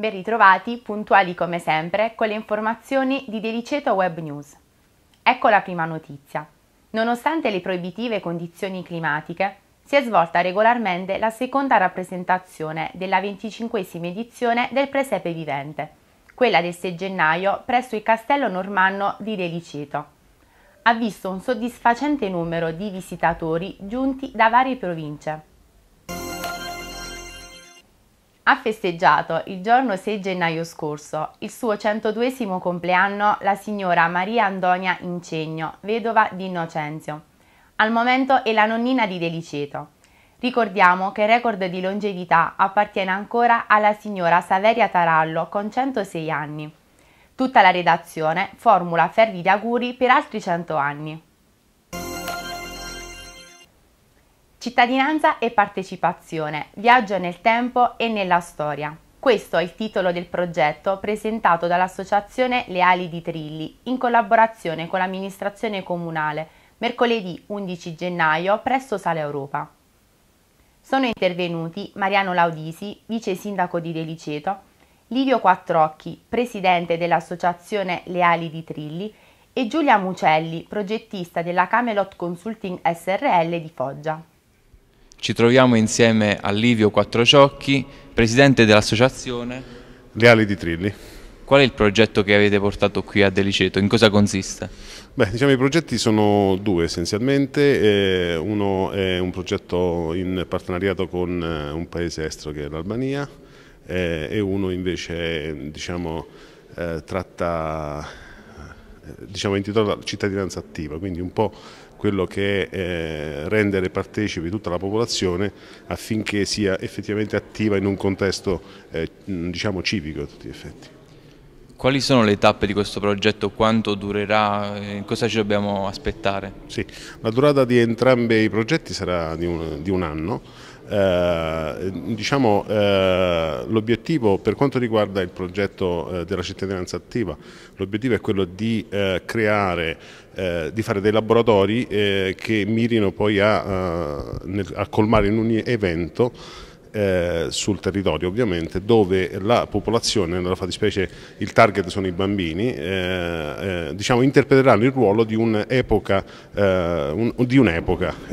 Ben ritrovati, puntuali come sempre, con le informazioni di Deliceto Web News. Ecco la prima notizia. Nonostante le proibitive condizioni climatiche, si è svolta regolarmente la seconda rappresentazione della venticinquesima edizione del Presepe Vivente, quella del 6 gennaio presso il Castello Normanno di Deliceto. Ha visto un soddisfacente numero di visitatori giunti da varie province ha festeggiato il giorno 6 gennaio scorso, il suo 102 compleanno, la signora Maria Andonia Incegno, vedova di Innocenzio. Al momento è la nonnina di Deliceto. Ricordiamo che il record di longevità appartiene ancora alla signora Saveria Tarallo con 106 anni. Tutta la redazione formula fervidi auguri per altri 100 anni. Cittadinanza e partecipazione, viaggio nel tempo e nella storia. Questo è il titolo del progetto presentato dall'Associazione Le Ali di Trilli in collaborazione con l'amministrazione comunale mercoledì 11 gennaio presso Sala Europa. Sono intervenuti Mariano Laudisi, vice sindaco di Deliceto, Livio Quattrocchi, presidente dell'Associazione Le Ali di Trilli e Giulia Mucelli, progettista della Camelot Consulting SRL di Foggia. Ci troviamo insieme a Livio Quattrociocchi, presidente dell'associazione Reali di Trilli. Qual è il progetto che avete portato qui a Deliceto? In cosa consiste? Beh, diciamo, i progetti sono due essenzialmente, eh, uno è un progetto in partenariato con eh, un paese estero che è l'Albania eh, e uno invece diciamo, eh, tratta eh, diciamo, intitola cittadinanza attiva, quindi un po' quello che è eh, rendere partecipi tutta la popolazione affinché sia effettivamente attiva in un contesto eh, diciamo civico a tutti gli effetti. Quali sono le tappe di questo progetto? Quanto durerà? Eh, cosa ci dobbiamo aspettare? Sì, la durata di entrambi i progetti sarà di un, di un anno. Eh, diciamo, eh, l'obiettivo per quanto riguarda il progetto eh, della cittadinanza attiva, l'obiettivo è quello di eh, creare, eh, di fare dei laboratori che mirino poi a, nel, a colmare in ogni evento eh, sul territorio ovviamente dove la popolazione, nella fattispecie il target sono i bambini, eh, eh, diciamo, interpreteranno il ruolo di eh, un'epoca, un, un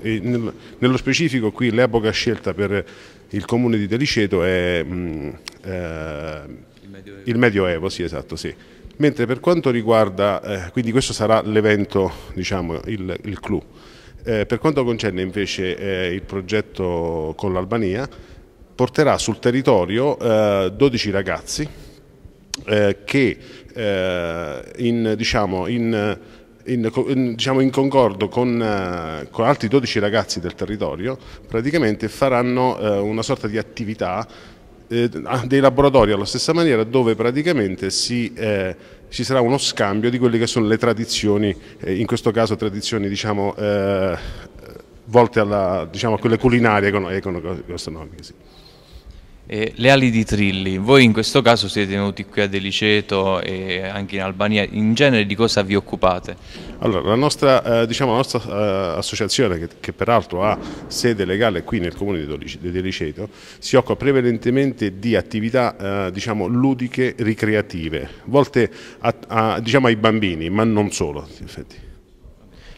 nel, nello specifico qui l'epoca scelta per il comune di Deliceto è mh, mm, eh, il Medioevo, il medioevo sì, esatto, sì. Mentre per quanto riguarda, eh, quindi questo sarà l'evento, diciamo, il, il clou. per quanto concerne invece il progetto con l'Albania, porterà sul territorio 12 eh, ragazzi eh, che eh, in, diciamo, in, in, diciamo, in, concordo con, con, altri 12 ragazzi del territorio praticamente faranno una sorta di attività dei laboratori alla stessa maniera dove praticamente si, eh, ci sarà uno scambio di quelle che sono le tradizioni, eh, in questo caso tradizioni diciamo, eh, volte alla, diciamo, a quelle culinarie economiche. Sì. Eh, le ali di Trilli, voi in questo caso siete venuti qui a Deliceto e anche in Albania, in genere di cosa vi occupate? Allora, la nostra, eh, diciamo, la nostra eh, associazione, che, che, peraltro ha sede legale qui nel comune di Deliceto, si occupa prevalentemente di attività eh, diciamo, ludiche ricreative, volte a, a, diciamo, ai bambini, ma non solo in effetti.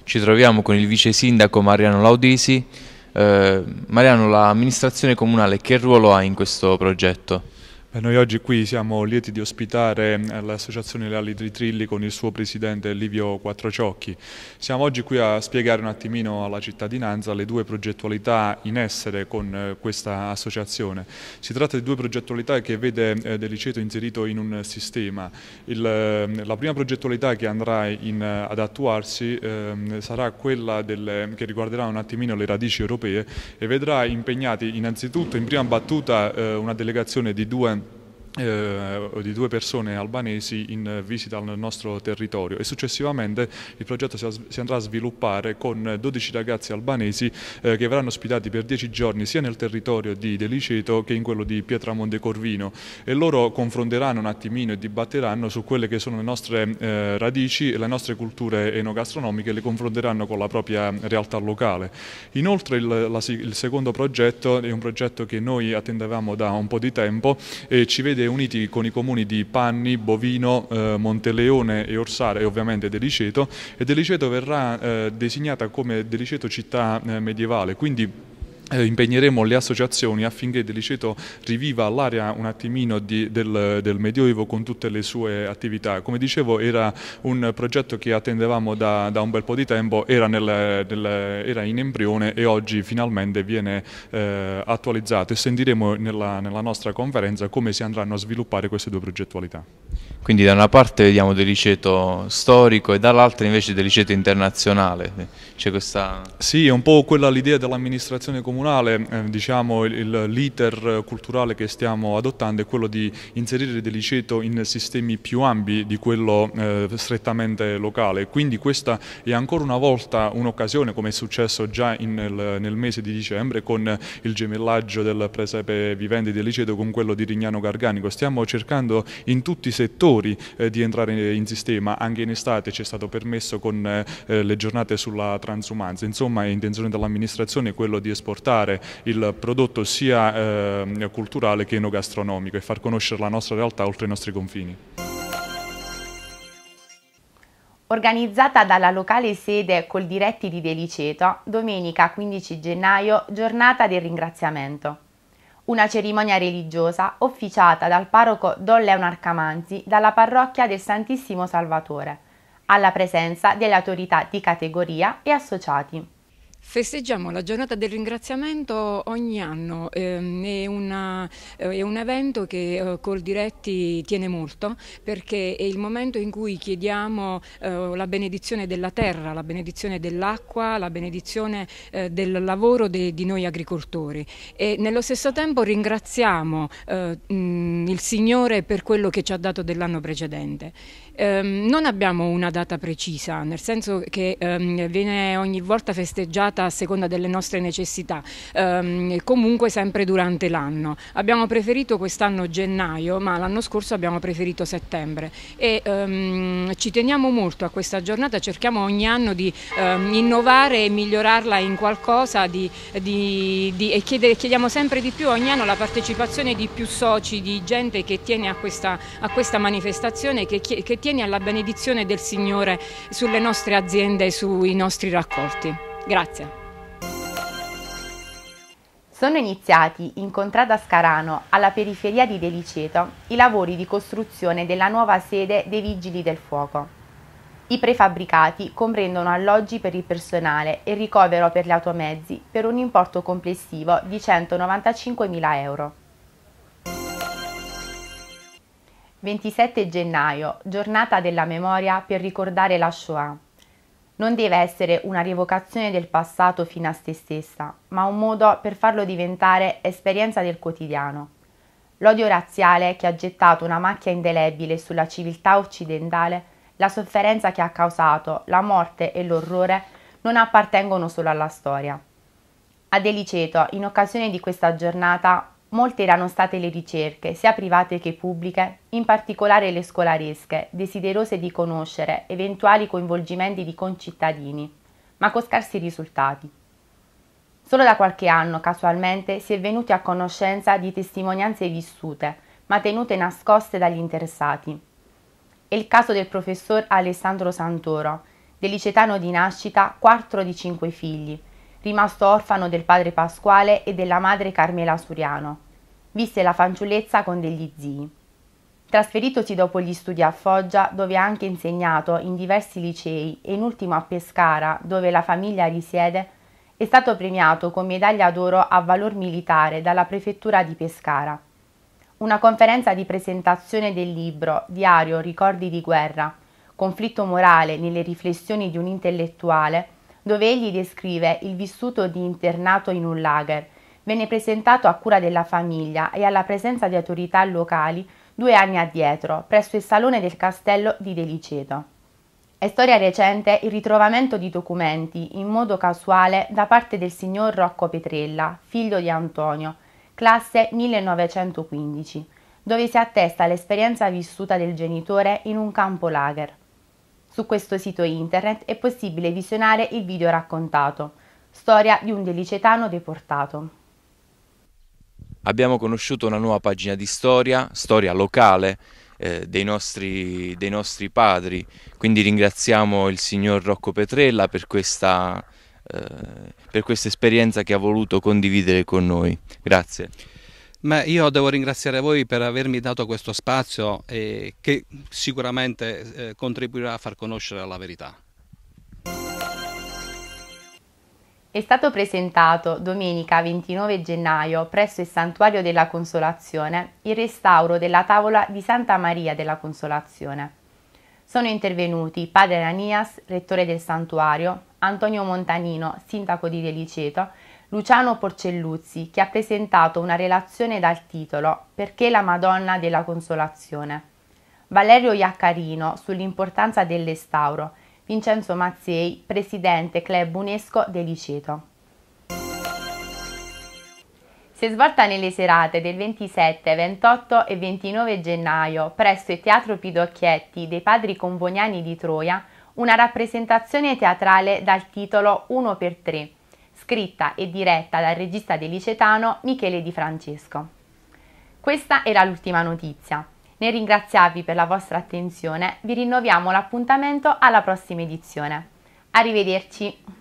Ci troviamo con il vice sindaco Mariano Laudisi. Eh, Mariano, l'amministrazione comunale che ruolo ha in questo progetto? Beh, noi oggi qui siamo lieti di ospitare eh, l'Associazione Leali Tritrilli con il suo presidente Livio Quattrociocchi. Siamo oggi qui a spiegare un attimino alla cittadinanza le due progettualità in essere con eh, questa associazione. Si tratta di due progettualità che vede eh, Del Liceto inserito in un sistema. Il, eh, la prima progettualità che andrà in, ad attuarsi eh, sarà quella del, che riguarderà un attimino le radici europee e vedrà impegnati innanzitutto in prima battuta eh, una delegazione di due eh, di due persone albanesi in visita al nostro territorio e successivamente il progetto si, andrà a sviluppare con 12 ragazzi albanesi eh, che verranno ospitati per 10 giorni sia nel territorio di Deliceto che in quello di Pietramonte Corvino e loro confronteranno un attimino e dibatteranno su quelle che sono le nostre eh, radici e le nostre culture enogastronomiche e le confronteranno con la propria realtà locale. Inoltre il, la, il secondo progetto è un progetto che noi attendevamo da un po' di tempo e ci vede uniti con i comuni di Panni, Bovino, eh, Monteleone e Orsare e ovviamente Deliceto e Deliceto verrà eh, designata come Deliceto città eh, medievale, quindi eh, impegneremo le associazioni affinché del liceo riviva l'area un attimino di, del, del, Medioevo con tutte le sue attività. Come dicevo era un progetto che attendevamo da, da un bel po' di tempo, era, nel, nel, era, in embrione e oggi finalmente viene eh, attualizzato e sentiremo nella, nella, nostra conferenza come si andranno a sviluppare queste due progettualità. Quindi da una parte vediamo del liceo storico e dall'altra invece del liceo internazionale c'è questa... Sì, è un po' quella l'idea dell'amministrazione comunale, eh, diciamo l'iter culturale che stiamo adottando è quello di inserire del liceo in sistemi più ampi di quello eh, strettamente locale, quindi questa è ancora una volta un'occasione come è successo già in, nel, nel, mese di dicembre con il gemellaggio del presepe vivente del liceo con quello di Rignano Garganico, stiamo cercando in tutti i settori eh, di entrare in, in, sistema, anche in estate ci è stato permesso con eh, le giornate sulla transumanza. Insomma, è intenzione dell'amministrazione quello di esportare il prodotto sia eh, culturale che enogastronomico e far conoscere la nostra realtà oltre i nostri confini. Organizzata dalla locale sede col diretti di Deliceto, domenica 15 gennaio, giornata del ringraziamento una cerimonia religiosa officiata dal parroco Don Leon Arcamanzi dalla parrocchia del Santissimo Salvatore alla presenza delle autorità di categoria e associati. Festeggiamo la giornata del ringraziamento ogni anno, ehm, è, una, eh, è, un evento che eh, Col Diretti tiene molto perché è il momento in cui chiediamo eh, la benedizione della terra, la benedizione dell'acqua, la benedizione eh, del lavoro di noi agricoltori e nello stesso tempo ringraziamo mm, il Signore per quello che ci ha dato dell'anno precedente. Ehm, non abbiamo una data precisa, nel senso che ehm, viene ogni volta festeggiata variegata a seconda delle nostre necessità, ehm, comunque sempre durante l'anno. Abbiamo preferito quest'anno gennaio, ma l'anno scorso abbiamo preferito settembre e ehm, ci teniamo molto a questa giornata, cerchiamo ogni anno di ehm, innovare e migliorarla in qualcosa di, di, di, e chiedere, chiediamo sempre di più ogni anno la partecipazione di più soci, di gente che tiene a questa, a questa manifestazione, che, che tiene alla benedizione del Signore sulle nostre aziende e sui nostri raccolti. Grazie. Sono iniziati in Contrada Scarano, alla periferia di Deliceto, i lavori di costruzione della nuova sede dei Vigili del Fuoco. I prefabbricati comprendono alloggi per il personale e ricovero per gli automezzi per un importo complessivo di 195.000 euro. 27 gennaio, giornata della memoria per ricordare la Shoah non deve essere una rievocazione del passato fino a se stessa, ma un modo per farlo diventare esperienza del quotidiano. L'odio razziale che ha gettato una macchia indelebile sulla civiltà occidentale, la sofferenza che ha causato, la morte e l'orrore non appartengono solo alla storia. A Deliceto, in occasione di questa giornata, Molte erano state le ricerche, sia private che pubbliche, in particolare le scolaresche, desiderose di conoscere eventuali coinvolgimenti di concittadini, ma con scarsi risultati. Solo da qualche anno, casualmente, si è venuti a conoscenza di testimonianze vissute, ma tenute nascoste dagli interessati. È il caso del professor Alessandro Santoro, del di nascita, 4 di cinque figli, rimasto orfano del padre Pasquale e della madre Carmela Suriano. Visse la fanciullezza con degli zii. Trasferitosi dopo gli studi a Foggia, dove ha anche insegnato in diversi licei e in ultimo a Pescara, dove la famiglia risiede, è stato premiato con medaglia d'oro a valor militare dalla prefettura di Pescara. Una conferenza di presentazione del libro Diario Ricordi di guerra, conflitto morale nelle riflessioni di un intellettuale, dove egli descrive il vissuto di internato in un lager. Venne presentato a cura della famiglia e alla presenza di autorità locali due anni addietro, presso il salone del castello di Deliceto. È storia recente il ritrovamento di documenti, in modo casuale, da parte del signor Rocco Petrella, figlio di Antonio, classe 1915, dove si attesta l'esperienza vissuta del genitore in un campo lager. Su questo sito internet è possibile visionare il video raccontato, storia di un delicetano deportato. Abbiamo conosciuto una nuova pagina di storia, storia locale, eh, dei, nostri, dei, nostri, padri, quindi ringraziamo il signor Rocco Petrella per questa, eh, per questa esperienza che ha voluto condividere con noi. Grazie. Ma io devo ringraziare voi per avermi dato questo spazio eh, che sicuramente eh, contribuirà a far conoscere la verità. È stato presentato domenica 29 gennaio presso il Santuario della Consolazione il restauro della tavola di Santa Maria della Consolazione. Sono intervenuti padre Ananias, rettore del santuario, Antonio Montanino, sindaco di Deliceto, Luciano Porcelluzzi, che ha presentato una relazione dal titolo Perché la Madonna della Consolazione. Valerio Iaccarino sull'importanza del restauro. Vincenzo Mazzei, presidente Club UNESCO del Liceto. Si è svolta nelle serate del 27, 28 e 29 gennaio presso il Teatro Pidocchietti dei Padri Convoniani di Troia una rappresentazione teatrale dal titolo 1 per 3 scritta e diretta dal regista di Licetano Michele Di Francesco. Questa era l'ultima notizia. Nel ringraziarvi per la vostra attenzione vi rinnoviamo l'appuntamento alla prossima edizione. Arrivederci!